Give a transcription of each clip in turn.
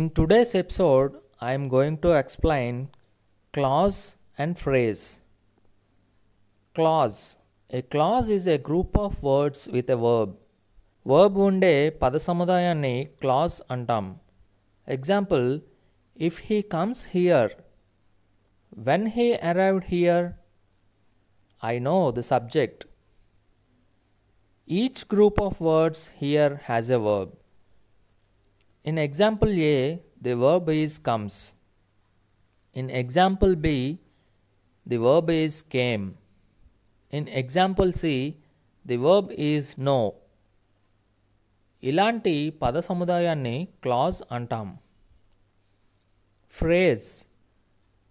In today's episode, I am going to explain clause and phrase. Clause. A clause is a group of words with a verb. Verb unde padasamudayani clause antam. Example, if he comes here, when he arrived here, I know the subject. Each group of words here has a verb. In example A, the verb is comes. In example B, the verb is came. In example C, the verb is know. Ilanti padasamudayani clause antam. Phrase.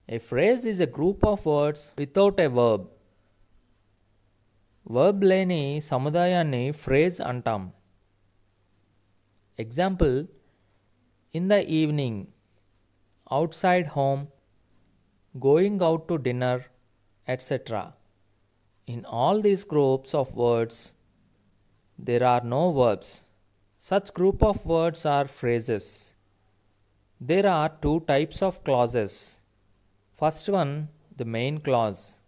A phrase is a group of words without a verb. Verb leni samudayani phrase antam. Example in the evening, outside home, going out to dinner, etc. In all these groups of words, there are no verbs. Such group of words are phrases. There are two types of clauses. First one, the main clause,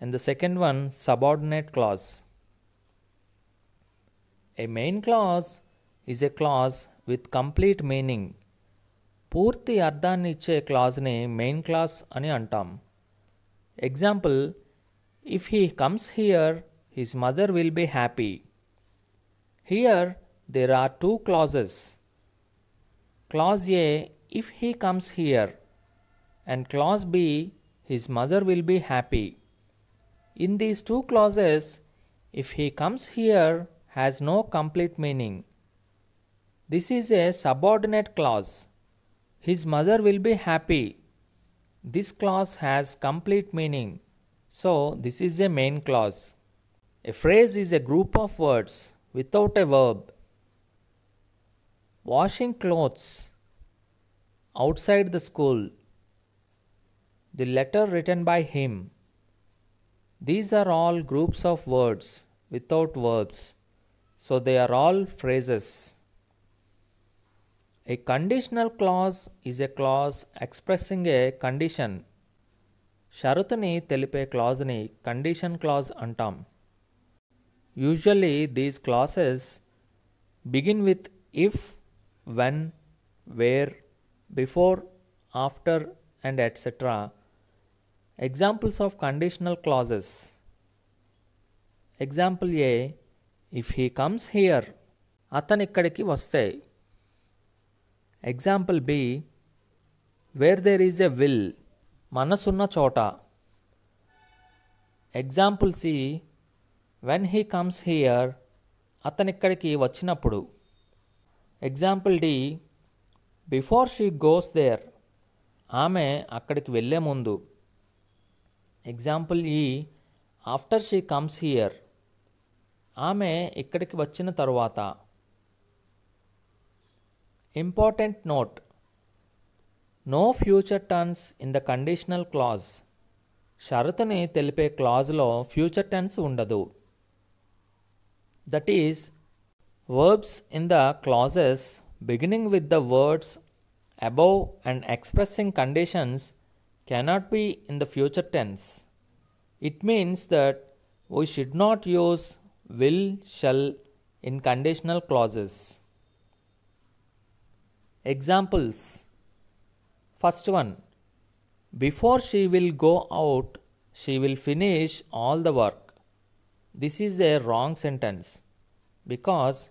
and the second one, subordinate clause. A main clause is a clause with complete meaning పూర్తి అర్థాన్ని ఇచ్చే క్లాజ్ని main clause అని అంటాం example if he comes here his mother will be happy here there are two clauses clause A if he comes here and clause B, his mother will be happy. In these two clauses, if he comes here has no complete meaning. This is a subordinate clause. His mother will be happy. This clause has complete meaning. So, this is a main clause. A phrase is a group of words without a verb. Washing clothes outside the school. The letter written by him. These are all groups of words without verbs. So, they are all phrases. A conditional clause is a clause expressing a condition. Sharutani telipe clause ni condition clause antam. Usually these clauses begin with if, when, where, before, after, and etc. Examples of conditional clauses. Example A. If he comes here, అతనిక్కడికి వస్తాయి example B where there is a will మనసున్న చోట example C when he comes here అతనిక్కడికి వచ్చినప్పుడు example D before she goes there ఆమె అక్కడికి వెళ్ళే ముందు ఎగ్జాంపుల్ ఈ ఆఫ్టర్ షీ కమ్స్ హియర్ ఆమె ఇక్కడికి వచ్చిన తరువాత Important note No future tense in the conditional clause. Sharatani telepe clause law future tense undadu. That is, verbs in the clauses beginning with the words above and expressing conditions cannot be in the future tense. It means that we should not use will, shall in conditional clauses. Examples First one Before she will go out, she will finish all the work. This is a wrong sentence because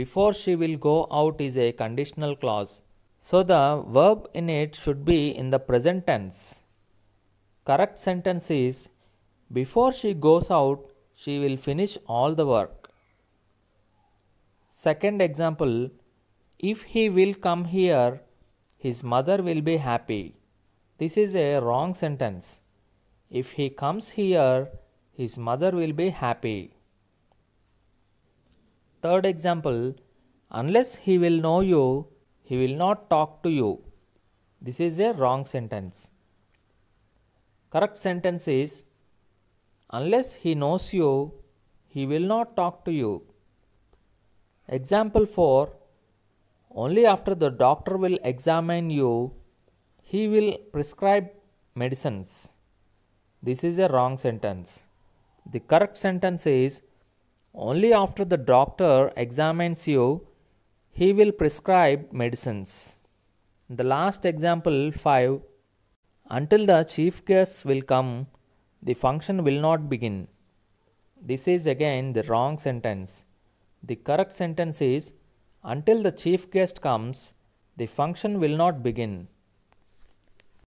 before she will go out is a conditional clause. So the verb in it should be in the present tense. Correct sentence is Before she goes out, she will finish all the work. Second example if he will come here, his mother will be happy. This is a wrong sentence. If he comes here, his mother will be happy. Third example, unless he will know you, he will not talk to you. This is a wrong sentence. Correct sentence is, unless he knows you, he will not talk to you. Example 4 only after the doctor will examine you he will prescribe medicines this is a wrong sentence the correct sentence is only after the doctor examines you he will prescribe medicines the last example 5 until the chief guest will come the function will not begin this is again the wrong sentence the correct sentence is until the chief guest comes, the function will not begin.